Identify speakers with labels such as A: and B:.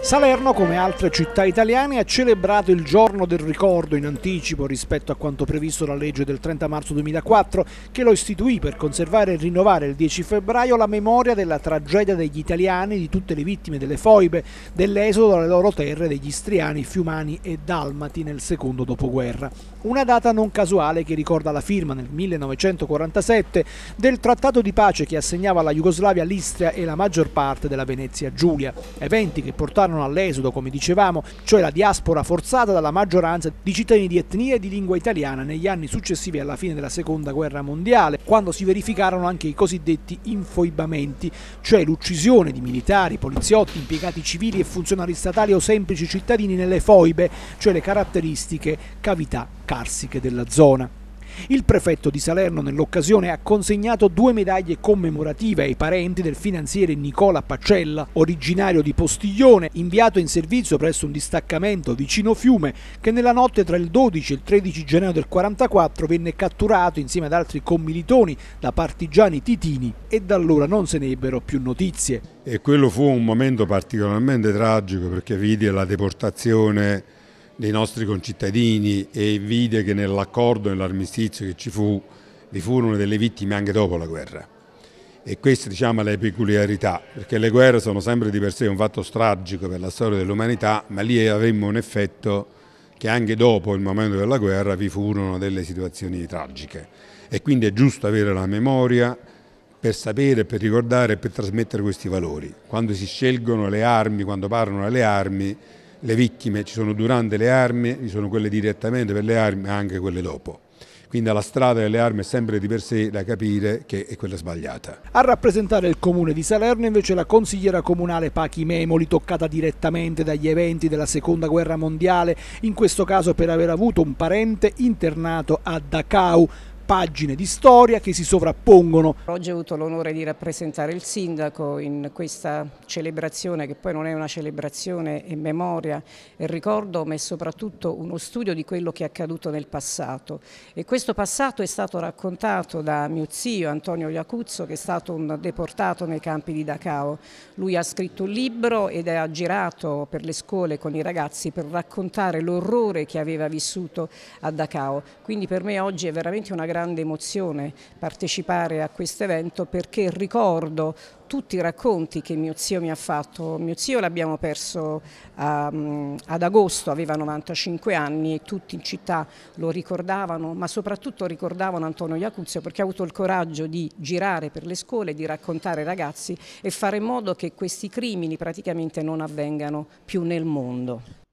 A: Salerno, come altre città italiane, ha celebrato il giorno del ricordo in anticipo rispetto a quanto previsto la legge del 30 marzo 2004 che lo istituì per conservare e rinnovare il 10 febbraio la memoria della tragedia degli italiani, di tutte le vittime delle foibe, dell'esodo dalle loro terre degli istriani, fiumani e dalmati nel secondo dopoguerra. Una data non casuale che ricorda la firma nel 1947 del trattato di pace che assegnava alla Jugoslavia l'Istria e la maggior parte della Venezia Giulia, eventi che portarono portarono all'esodo, come dicevamo, cioè la diaspora forzata dalla maggioranza di cittadini di etnia e di lingua italiana negli anni successivi alla fine della Seconda Guerra Mondiale, quando si verificarono anche i cosiddetti infoibamenti, cioè l'uccisione di militari, poliziotti, impiegati civili e funzionari statali o semplici cittadini nelle foibe, cioè le caratteristiche cavità carsiche della zona. Il prefetto di Salerno nell'occasione ha consegnato due medaglie commemorative ai parenti del finanziere Nicola Pacella, originario di Postiglione, inviato in servizio presso un distaccamento vicino Fiume, che nella notte tra il 12 e il 13 gennaio del 44 venne catturato insieme ad altri commilitoni da partigiani titini e da allora non se ne ebbero più notizie.
B: E quello fu un momento particolarmente tragico perché vide la deportazione dei nostri concittadini e vide che nell'accordo, nell'armistizio che ci fu, vi furono delle vittime anche dopo la guerra. E queste diciamo, è la peculiarità, perché le guerre sono sempre di per sé un fatto tragico per la storia dell'umanità, ma lì avremmo un effetto che anche dopo il momento della guerra vi furono delle situazioni tragiche. E quindi è giusto avere la memoria per sapere, per ricordare e per trasmettere questi valori. Quando si scelgono le armi, quando parlano le armi, le vittime ci sono durante le armi, ci sono quelle direttamente per le armi, e anche quelle dopo. Quindi la strada delle armi è sempre di per sé da capire che è quella sbagliata.
A: A rappresentare il comune di Salerno invece la consigliera comunale Pachi Memoli, toccata direttamente dagli eventi della seconda guerra mondiale, in questo caso per aver avuto un parente internato a Dachau pagine di storia che si sovrappongono.
C: Oggi ho avuto l'onore di rappresentare il sindaco in questa celebrazione che poi non è una celebrazione e memoria e ricordo ma è soprattutto uno studio di quello che è accaduto nel passato e questo passato è stato raccontato da mio zio Antonio Iacuzzo che è stato un deportato nei campi di Dachau. Lui ha scritto un libro ed ha girato per le scuole con i ragazzi per raccontare l'orrore che aveva vissuto a Dachau. Quindi per me oggi è veramente una grande grande emozione partecipare a questo evento perché ricordo tutti i racconti che mio zio mi ha fatto. Mio zio l'abbiamo perso um, ad agosto, aveva 95 anni e tutti in città lo ricordavano, ma soprattutto ricordavano Antonio Iacuzio perché ha avuto il coraggio di girare per le scuole, di raccontare ai ragazzi e fare in modo che questi crimini praticamente non avvengano più nel mondo.